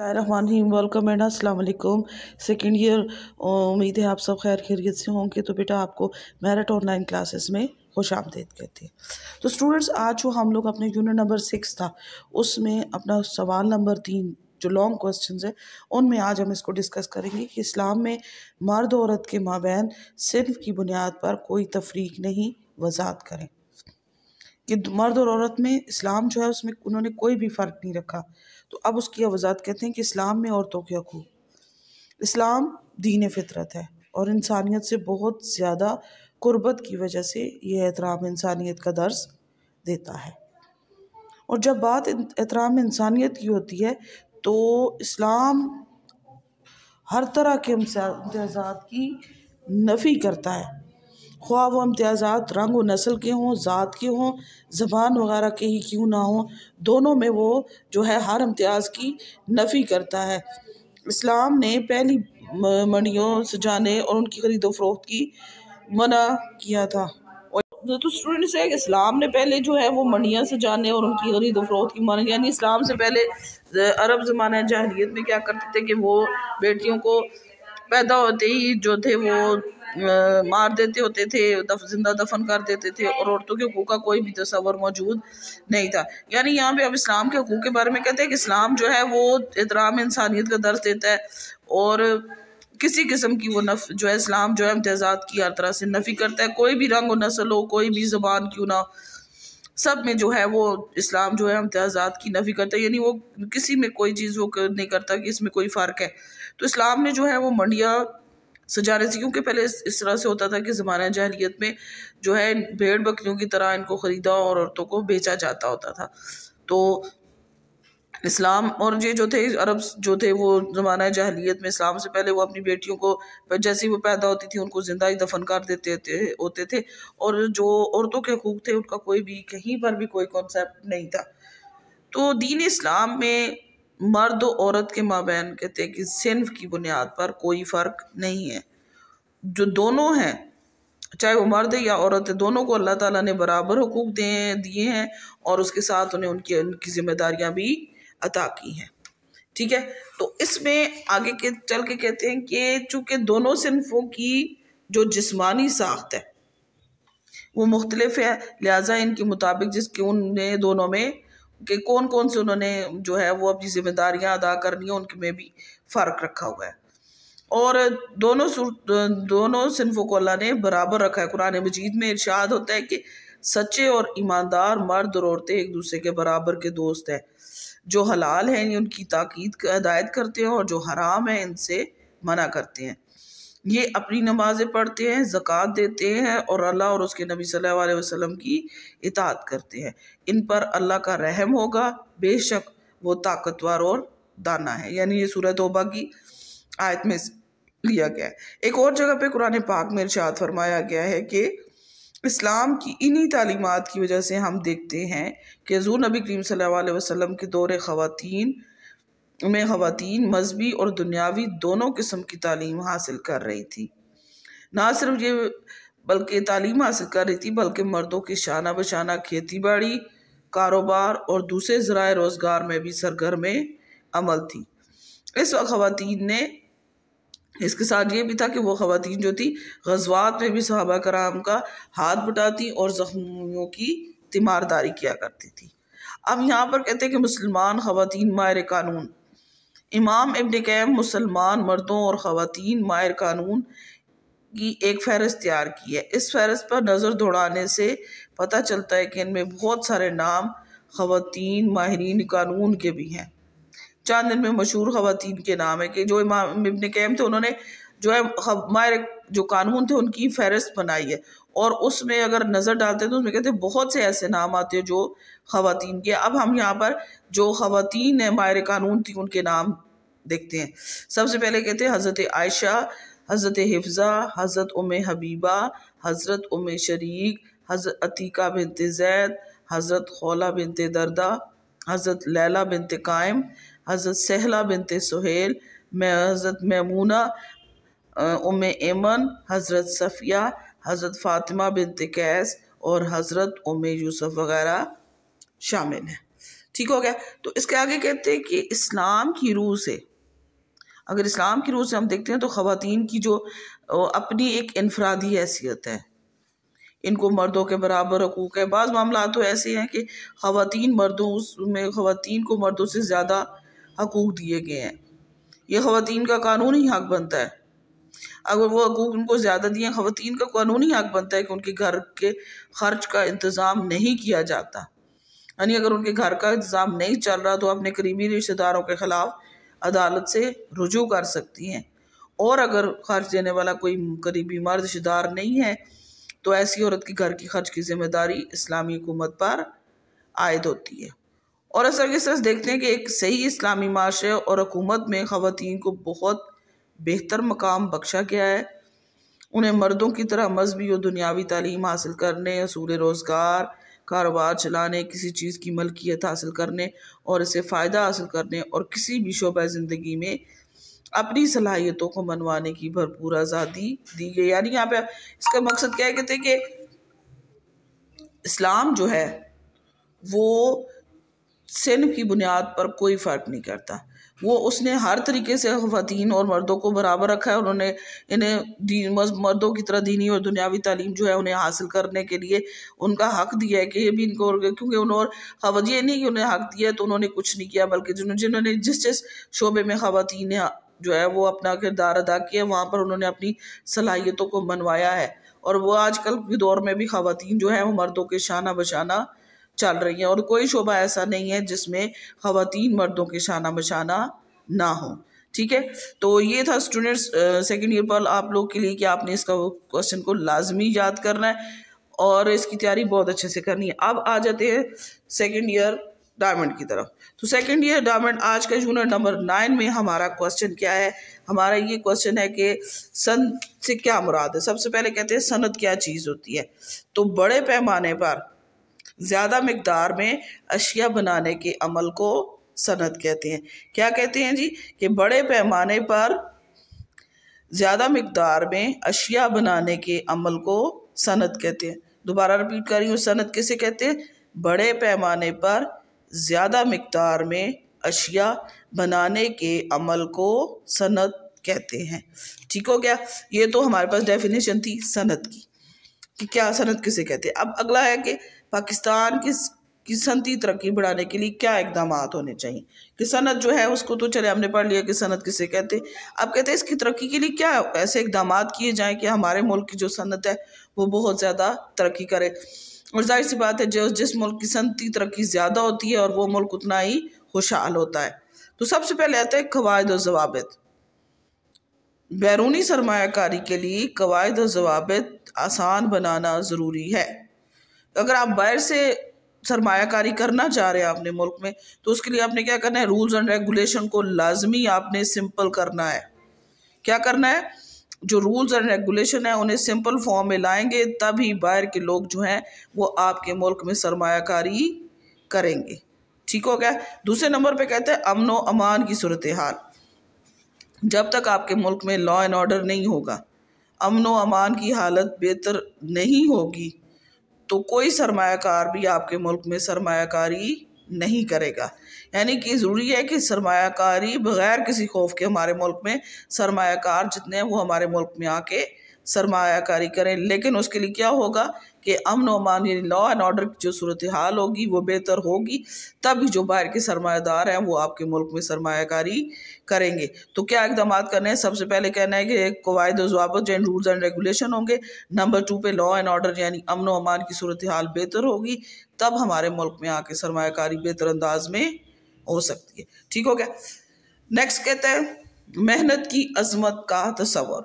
Rahim welcome and अस्सलाम वालेकुम second year उम्मीद है आप सब खैर खैरियत से होंगे तो बेटा आपको मेरिट ऑनलाइन क्लासेस में खुश आमदेद कहती है तो स्टूडेंट्स आज जो हम लोग अपने यूनिट नंबर सिक्स था उसमें अपना सवाल नंबर तीन जो लॉन्ग क्वेश्चंस हैं उनमें आज हम इसको डिस्कस करेंगे कि इस्लाम में मर्द औरत के माबेन सिर्फ की बुनियाद पर कोई तफरीक नहीं वजात करें कि मर्द और औरत में इस्लाम जो है उसमें उन्होंने कोई भी फ़र्क नहीं रखा तो अब उसकी आवाज़ात कहते हैं कि इस्लाम में औरतों के हकूक इस्लाम दीन फितरत है और इंसानियत से बहुत ज़्यादा कुर्बत की वजह से यह एहतराम इंसानियत का दर्ज देता है और जब बात एहतराम इंसानियत की होती है तो इस्लाम हर तरह के इम्तियाज़ात की नफ़ी करता है ख्वाब व इम्तियाज़ात रंग व नस्ल के हों ज़ात के हों ज़बान वगैरह के ही क्यों ना हों दोनों में वो जो है हर इम्तियाज़ की नफ़ी करता है इस्लाम ने पहली मंडियों सजाने और उनकी खरीदो फरोख्त की मना किया था तो स्टूडेंट्स है इस्लाम ने पहले जो है वो से सजाने और उनकी खरीदो फरोख्त की मना यानी इस्लाम से पहले अरब ज़माना जाहलीत में क्या करते थे कि वो बेटियों को पैदा होते ही जो थे वो मार देते होते थे दफ, जिंदा दफन कर देते थे और औरतों के हकूक़ का कोई भी तस्वर मौजूद नहीं था यानी यहाँ पे अब इस्लाम के हकूक़ के बारे में कहते हैं कि इस्लाम जो है वो एहतराम इंसानियत का दर्ज देता है और किसी किस्म की वो नफ जो है इस्लाम जो है इम्तजात की हर तरह से नफ़ी करता है कोई भी रंग व नस्ल हो कोई भी ज़बान क्यों ना सब में जो है वो इस्लाम जो है इम्तजात की नफ़ी करता है यानी वो किसी में कोई चीज़ वो नहीं करता कि इसमें कोई फ़र्क है तो इस्लाम ने जो है वो मंडिया थे क्योंकि पहले इस, इस तरह से होता था कि ज़माना जहलीत में जो है भेड़ बकरियों की तरह इनको ख़रीदा और औरतों को बेचा जाता होता था तो इस्लाम और ये जो थे अरब जो थे वो ज़माना जहलीत में इस्लाम से पहले वो अपनी बेटियों को जैसे ही वो पैदा होती थी उनको ज़िंदा ही दफन कर देते थे होते थे और जो औरतों के हकूक़ थे उनका कोई भी कहीं पर भी कोई कॉन्सेप्ट नहीं था तो दीन इस्लाम में मर्द औरत के माबेन कहते हैं कि सिनफ की बुनियाद पर कोई फ़र्क नहीं है जो दोनों हैं चाहे वो मर्द है या औरत है दोनों को अल्लाह ताला ने बराबर हकूक़ दिए दिए हैं और उसके साथ उन्हें उनकी उनकी जिम्मेदारियां भी अदा की हैं ठीक है तो इसमें आगे के चल के कहते हैं कि चूँकि दोनों सिनफों की जो जिस्मानी साख्त है वो मुख्तलफ है लिहाजा इनके मुताबिक जिसके उनने दोनों में कि कौन कौन से उन्होंने जो है वो अपनी जिम्मेदारियां अदा करनी है उनके में भी फ़र्क रखा हुआ है और दोनों दोनों सिनफों को अल्लाह ने बराबर रखा है कुरान मजीद में इर्शाद होता है कि सच्चे और ईमानदार मर्द और औरतें एक दूसरे के बराबर के दोस्त हैं जो हलाल हैं उनकी ताकीद हदायत करते हैं और जो हराम है इनसे मना करते हैं ये अपनी नमाज़ें पढ़ते हैं ज़क़़त देते हैं और अल्लाह और उसके नबी सल्लल्लाहु अलैहि वसल्लम की इतात करते हैं इन पर अल्लाह का रहम होगा बेशक वो ताकतवर और दाना है यानी ये सूरत तोबा की आयत में लिया गया है एक और जगह पे कुरान पाक में इर्शाद फरमाया गया है कि इस्लाम की इन्हीं तालीमत की वजह से हम देखते हैं कि हजू नबी करीम सल्लल्लाहु अलैहि वसल्लम के दौर ख़वातीन में खातन मजहबी और दुनियावी दोनों किस्म की तालीम हासिल कर रही थी ना सिर्फ ये बल्कि तालीम हासिल कर रही थी बल्कि मर्दों की शाना बशाना खेती बाड़ी कारोबार और दूसरे ज़रा रोज़गार में भी सरगर्म अमल थी इस वक्त ख़वान ने इसके साथ ये भी था कि वो ख़वान जो थी गजवात में भी सहाबा कराम का हाथ बटाती और ज़ख्मियों की तीमारदारी किया करती थी अब यहाँ पर कहते हैं कि मुसलमान ख़वान मायर कानून इमाम इब्न कैम मुसलमान मर्दों और ख़वान मायर कानून की एक फ़हरस्त तैयार की है इस फहरस्त पर नज़र दौड़ाने से पता चलता है कि इनमें बहुत सारे नाम ख़वान माहरीन कानून के भी हैं चांद इनमें मशहूर ख़वान के नाम है कि जो इमाम इब्न कैम थे उन्होंने जो है हमारे जो कानून थे उनकी फहरिस्त बनाई है और उसमें अगर नज़र डालते हैं तो उसमें कहते हैं बहुत से ऐसे नाम आते हैं जो ख़वान के अब हम यहाँ पर जो ख़वान है मायर कानून थी उनके नाम देखते हैं सबसे पहले कहते हैं हज़रत आयशा हज़रत हिफ्ज़ा हज़रत उम हबीबा हज़रत उम शरीक हज़रत अतीक़ा बिनत जैद हज़रत खौला बिनत दरदा हज़रत लैला बिनत कायम हज़रत सहला बिनत सुहेल मैं हज़रत ममूना उम एमन हज़रत सफ़िया हज़रत फ़ातिमा बिन तिकैस और हज़रत उम यूसुफ वगैरह शामिल हैं ठीक हो गया तो इसके आगे कहते हैं कि इस्लाम की रूह से अगर इस्लाम की रूह से हम देखते हैं तो ख़वान की जो अपनी एक इनफरादी हैसियत है इनको मर्दों के बराबर हकूक़ है बाज़ मामला तो ऐसे हैं कि ख़वातीन मर्दों में ख़वान को मर्दों से ज़्यादा हकूक़ दिए गए हैं ये ख़वातीन का कानूनी हक बनता है अगर वो हकूक उनको ज़्यादा दिए ख़वान का कानूनी हक बनता है कि उनके घर के खर्च का इंतज़ाम नहीं किया जाता यानी अगर उनके घर का इंतज़ाम नहीं चल रहा तो अपने करीबी रिश्तेदारों के ख़िलाफ़ अदालत से रुजू कर सकती हैं और अगर खर्च देने वाला कोई करीबी मर्द रिश्तेदार नहीं है तो ऐसी औरत के घर की खर्च की जिम्मेदारी इस्लामी हुकूमत पर आयद होती है और असर के सर देखते हैं कि एक सही इस्लामी माशरे और हकूमत में ख़वान को बहुत बेहतर मकाम बख्शा गया है उन्हें मर्दों की तरह मजहबी और दुनियावी तालीम हासिल करने असूल रोज़गार कारोबार चलाने किसी चीज़ की मलकियत हासिल करने और इसे फ़ायदा हासिल करने और किसी भी शोबा ज़िंदगी में अपनी सलाहियतों को मनवाने की भरपूर आज़ादी दी गई यानी यहाँ पे इसका मकसद क्या है कहते हैं कि इस्लाम जो है वो सिन की बुनियाद पर कोई फ़र्क नहीं करता वो उसने हर तरीके से खातन और मर्दों को बराबर रखा है उन्होंने इन्हें दीन मर्दों की तरह दीनी और दुनियावी तालीम जो है उन्हें हासिल करने के लिए उनका हक दिया है कि ये भी इनको क्योंकि उन्होंने खवज ये नहीं कि उन्हें हक दिया तो उन्होंने कुछ नहीं किया बल्कि जिन्होंने जिस जिस शोबे में ख़वान जो है वो अपना किरदार अदा किया वहाँ पर उन्होंने अपनी सलाहियतों को मनवाया है और वो आजकल के दौर में भी खातन जो है वो मर्दों के शाना बशाना चल रही हैं और कोई शोबा ऐसा नहीं है जिसमें ख़वान मर्दों के शाना बशाना ना हो ठीक है तो ये था स्टूडेंट्स सेकेंड ईयर पर आप लोग के लिए कि आपने इसका क्वेश्चन को लाजमी याद करना है और इसकी तैयारी बहुत अच्छे से करनी है अब आ जाते हैं सेकेंड ईयर डायमंड की तरफ तो सेकेंड ईयर डायमंड आज का यूनिट नंबर नाइन में हमारा क्वेश्चन क्या है हमारा ये क्वेश्चन है कि सन से क्या मुराद है सबसे पहले कहते हैं सनत क्या चीज़ होती है तो बड़े पैमाने पर ज़्यादा मकदार में अशिया बनाने के अमल को सनत कहते हैं क्या कहते हैं जी कि बड़े पैमाने पर ज़्यादा मकदार में अशिया बनाने के अमल को सनत कहते हैं दोबारा रिपीट कर रही हूँ सनत किसे कहते हैं बड़े पैमाने पर ज़्यादा मकदार में अशिया बनाने के अमल को सनत कहते हैं ठीक हो गया ये तो हमारे पास डेफिनेशन थी सनत की कि क्या सनत किसे कहते हैं अब अगला है कि पाकिस्तान की की सनती तरक्की बढ़ाने के लिए क्या इकदाम होने चाहिए कि सनत जो है उसको तो चले हमने पढ़ लिया कि सनत किसे कहते अब कहते हैं इसकी तरक्की के लिए क्या ऐसे इकदाम किए जाएँ कि हमारे मुल्क की जो सनत है वो बहुत ज़्यादा तरक्की करे और जाहिर सी बात है जो जिस मुल्क की सनती तरक्की ज़्यादा होती है और वो मुल्क उतना ही खुशहाल होता है तो सबसे पहले आता है कवायद और जवाबत बैरूनी सरमाकारी के लिए कवायद और जवाब आसान बनाना ज़रूरी है तो अगर आप बाहर से सरमाकारी करना चाह रहे हैं आपने मुल्क में तो उसके लिए आपने क्या करना है रूल्स एंड रेगुलेशन को लाजमी आपने सिंपल करना है क्या करना है जो रूल्स एंड रेगुलेशन है उन्हें सिंपल फॉर्म में लाएंगे तभी बाहर के लोग जो हैं वो आपके मुल्क में सरमाकारी करेंगे ठीक हो गया दूसरे नंबर पे कहते हैं अमन अमान की सूरत हाल जब तक आपके मुल्क में लॉ एंड ऑर्डर नहीं होगा अमन अमान की हालत बेहतर नहीं होगी तो कोई सरमाकार भी आपके मुल्क में सरमाकारी नहीं करेगा यानी कि ज़रूरी है कि सरमाकारी बग़ैर किसी खौफ के हमारे मुल्क में सरमाकार जितने हैं वो हमारे मुल्क में आके सरमाकारी करें लेकिन उसके लिए क्या होगा कि अमन अमान यानी लॉ एंड ऑर्डर की जो सूरत हाल होगी वो बेहतर होगी तभी जो बाहर के सरमादार हैं वो आपके मुल्क में सरमाकारी करेंगे तो क्या इकदाम करने हैं सबसे पहले कहना है कि कवायद जवाबत जैन रूल्स एंड रेगुलेशन होंगे नंबर टू पे लॉ एंड ऑर्डर यानी अमन अमान की सूरत हाल बेहतर होगी तब हमारे मुल्क में आके सरमाकारी बेहतर अंदाज में हो सकती है ठीक हो गया नेक्स्ट कहते हैं मेहनत की अजमत का तस्वर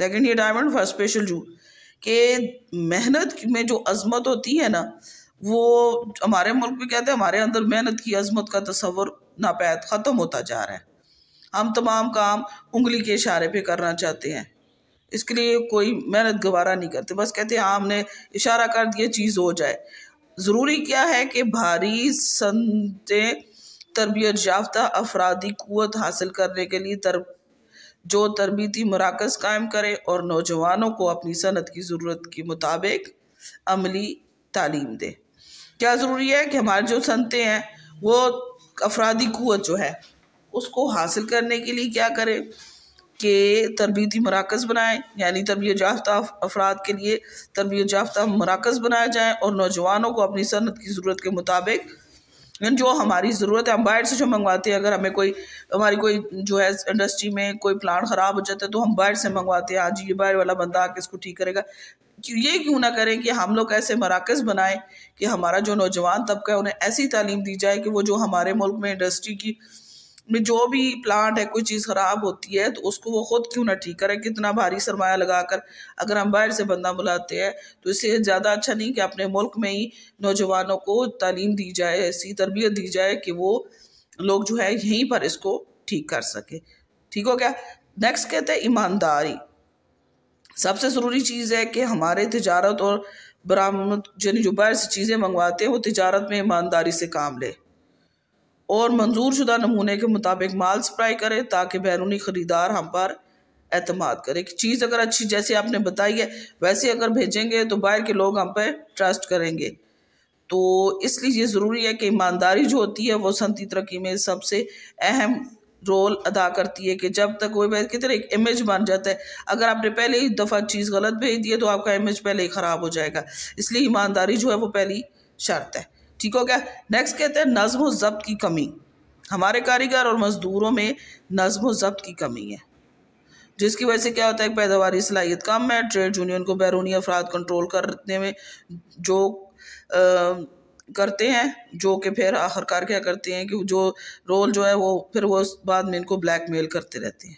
सेकंड ये डायमंड फर्स्ट स्पेशल जू कि मेहनत में जो अजमत होती है ना वो हमारे मुल्क में कहते हैं हमारे अंदर मेहनत की अजमत का तस्वर नापैद ख़त्म होता जा रहा है हम तमाम काम उंगली के इशारे पे करना चाहते हैं इसके लिए कोई मेहनत गवारा नहीं करते बस कहते हैं हाँ, हमने इशारा कर दिया चीज़ हो जाए ज़रूरी क्या है कि भारी सनतें तरबियत याफ्ता अफरादी क़वत हासिल करने के लिए तर जो तरबती मराकज़ कायम करे और नौजवानों को अपनी सनत की ज़रूरत के मुताबिक अमली तालीम दे क्या ज़रूरी है कि हमारे जो सनते हैं वो अफरादी क़वत जो है उसको हासिल करने के लिए क्या करें कि तरबीती मराकज़ बनाएँ यानी तरबियत याफ्ता अफराद के लिए तरबियत याफ्ता मराकज़ बनाए जाएँ और नौजवानों को अपनी सनत की ज़रूरत के मुताबिक जो हमारी ज़रूरत है हम बाहर से जो मंगवाते हैं अगर हमें कोई हमारी कोई जो है इंडस्ट्री में कोई प्लांट ख़राब हो जाता है तो हम बाहर से मंगवाते हैं आज ये बाहर वाला बंदा आके इसको ठीक करेगा ये क्यों ना करें कि हम लोग ऐसे मराकज़ बनाएं कि हमारा जो नौजवान तबका है उन्हें ऐसी तालीम दी जाए कि वो जो हमारे मुल्क में इंडस्ट्री की में जो भी प्लांट है कोई चीज़ ख़राब होती है तो उसको वो ख़ुद क्यों ना ठीक करे कितना भारी सरमाया लगा कर अगर हम बाहर से बंदा बुलाते हैं तो इससे ज़्यादा अच्छा नहीं कि अपने मुल्क में ही नौजवानों को तालीम दी जाए ऐसी तरबियत दी जाए कि वो लोग जो है यहीं पर इसको ठीक कर सके ठीक हो गया नेक्स्ट कहते हैं ईमानदारी सबसे ज़रूरी चीज़ है कि हमारे तजारत और बरामद यानी जो बाहर से चीज़ें मंगवाते हैं वो तजारत में ईमानदारी से काम ले और मंजूर शुदा नमूने के मुताबिक माल सप्लाई करें ताकि बैरूनी ख़रीदार हम पर अतमाद करें कि चीज़ अगर अच्छी जैसे आपने बताई है वैसे अगर भेजेंगे तो बाहर के लोग हम पर ट्रस्ट करेंगे तो इसलिए ये ज़रूरी है कि ईमानदारी जो होती है वो सनती तरक्की में सबसे अहम रोल अदा करती है कि जब तक वो की तरह एक इमेज बन जाता है अगर आपने पहले ही दफ़ा चीज़ गलत भेज दी है तो आपका इमेज पहले ही ख़राब हो जाएगा इसलिए ईमानदारी जो है वो पहली शर्त है ठीक हो गया नेक्स्ट कहते हैं नज़म ज़ब्त की कमी हमारे कारीगर और मज़दूरों में नज़म ज़ब्त की कमी है जिसकी वजह से क्या होता है पैदावार सलाहियत कम है ट्रेड यूनियन को बैरूनी अफराद कंट्रोल करने में जो आ, करते हैं जो कि फिर आखिरकार क्या करते हैं कि जो रोल जो है वो फिर वो बाद में इनको ब्लैक मेल करते रहते हैं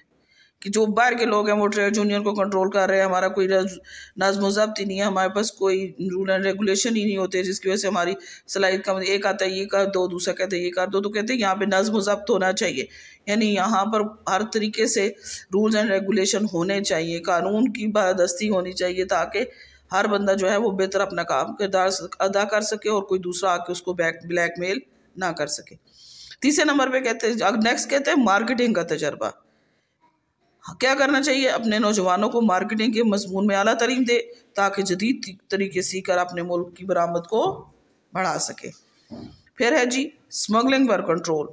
कि जो बाहर के लोग हैं वो ट्रेड यूनियन को कंट्रोल कर रहे हैं हमारा कोई नज़म जब्त ही नहीं है हमारे पास कोई रूल एंड रेगुलेशन ही नहीं होते जिसकी वजह से हमारी सलाहियत का मतलब, एक आता है ये कर दो दूसरा कहते हैं ये कर दो तो कहते हैं यहाँ पर नज़म जब्त होना चाहिए यानी यहाँ पर हर तरीके से रूल्स एंड रेगुलेशन होने चाहिए कानून की बादस्ती होनी चाहिए ताकि हर बंदा जो है वो बेहतर अपना काम किरदार अदा कर सके और कोई दूसरा आके उसको बैक ब्लैक मेल ना कर सके तीसरे नंबर पे कहते हैं नेक्स्ट कहते हैं मार्केटिंग का तजर्बा हाँ, क्या करना चाहिए अपने नौजवानों को मार्केटिंग के मजमून में अला तरीन दे ताकि जदीद तरीके सीख कर अपने मुल्क की बरामद को बढ़ा सके फिर है जी स्मगलिंग पर कंट्रोल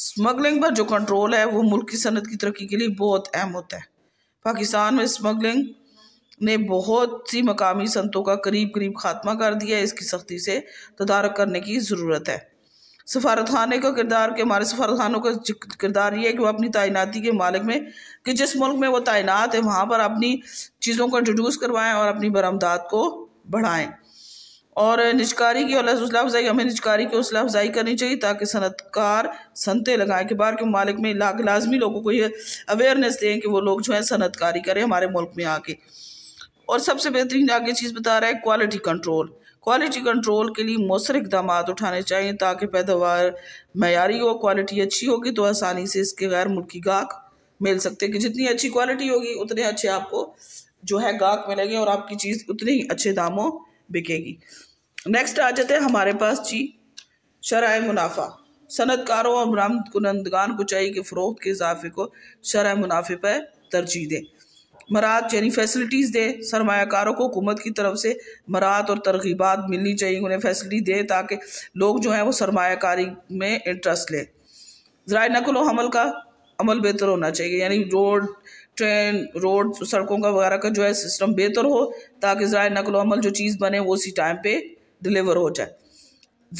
स्मगलिंग पर जो कंट्रोल है वो मुल्क की सनत की तरक्की के लिए बहुत अहम होता है पाकिस्तान में स्मगलिंग ने बहुत सी मकामी सनतों का करीब करीब खात्मा कर दिया है इसकी सख्ती से तदारक करने की ज़रूरत है सफारत खाना का किरदार के हमारे खानों का किरदार ये है कि वह अपनी तैनाती के मालिक में कि जिस मुल्क में वो तैनात है वहाँ पर अपनी चीज़ों को इंट्रोड्यूस करवाएँ और अपनी बरामदात को बढ़ाएँ और निजकारी की और हौसला अफजाई हमें निजकारी की हौसला अफजाई करनी चाहिए ताकि सनतकार सनतें लगाएं कि बाहर के ममालिक में ला लाजमी लोगों को ये अवेयरनेस दें कि वो लोग जो है सनतकारी करें हमारे मुल्क में आके और सबसे बेहतरीन आगे चीज़ बता रहा है क्वालिटी कंट्रोल क्वालिटी कंट्रोल के लिए मौसर इकदाम उठाने चाहिए ताकि पैदावार मैारी हो क्वालिटी अच्छी होगी तो आसानी से इसके गैर मुल्की गाहक मिल सकते हैं कि जितनी अच्छी क्वालिटी होगी उतने अच्छे आपको जो है गाहक मिलेंगे और आपकी चीज़ उतने ही अच्छे दामों बिकेगी नेक्स्ट आ जाते हैं हमारे पास जी शराय मुनाफा सनतकारों और बरामद कुनंदगान को चाहिए कि फ़रोख्त के इजाफे को शराय मुनाफे पर तरजीह दें मरात यानी फैसिलिटीज़ दे सरमाकारों को हुकूमत की तरफ से मरात और तरगीबात मिलनी चाहिए उन्हें फैसिलिटी दे ताकि लोग जो हैं वो सरमाकारी में इंटरेस्ट लें ज़रा नकल हमल का अमल बेहतर होना चाहिए यानी रोड ट्रेन रोड सड़कों का वगैरह का जो है सिस्टम बेहतर हो ताकि ज़रा नकल अमल जो चीज़ बने वो उसी टाइम पर डिलीवर हो जाए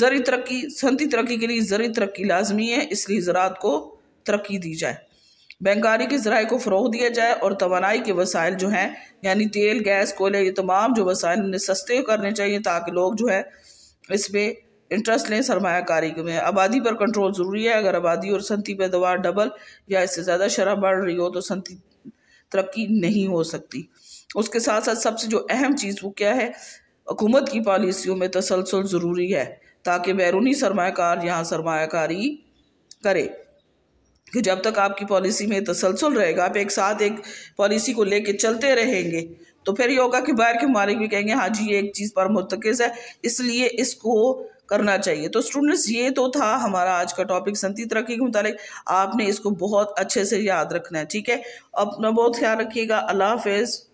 ज़रि तरक्की सनती तरक्की के लिए ज़रि तरक्की लाजमी है इसलिए ज़रात को तरक्की दी जाए बैंकारी के जराए को फ़रोग दिया जाए और तोानाई के वसाइल जो हैं यानी तेल गैस कोयले ये तमाम जो वसाइल उन्हें सस्ते करने चाहिए ताकि लोग जो है इसमें इंटरेस्ट लें सरमाकारी में आबादी पर कंट्रोल ज़रूरी है अगर आबादी और सनती पैदावार डबल या इससे ज़्यादा शरह बढ़ रही हो तो सनती तरक्की नहीं हो सकती उसके साथ साथ सबसे जो अहम चीज़ वो क्या है हुकूमत की पॉलिसियों में तसलसल ज़रूरी है ताकि बैरूनी सरमाकार यहाँ सरमाकारी करे कि जब तक आपकी पॉलिसी में तसलसल रहेगा आप एक साथ एक पॉलिसी को लेके चलते रहेंगे तो फिर ये होगा कि बाहर के मालिक भी कहेंगे हाँ जी ये एक चीज़ पर मुतकज़ है इसलिए इसको करना चाहिए तो स्टूडेंट्स ये तो था हमारा आज का टॉपिक सनती तरक्की के मुतालिक आपने इसको बहुत अच्छे से याद रखना है ठीक है अपना बहुत ख्याल रखिएगा अल्लाह हाफिज़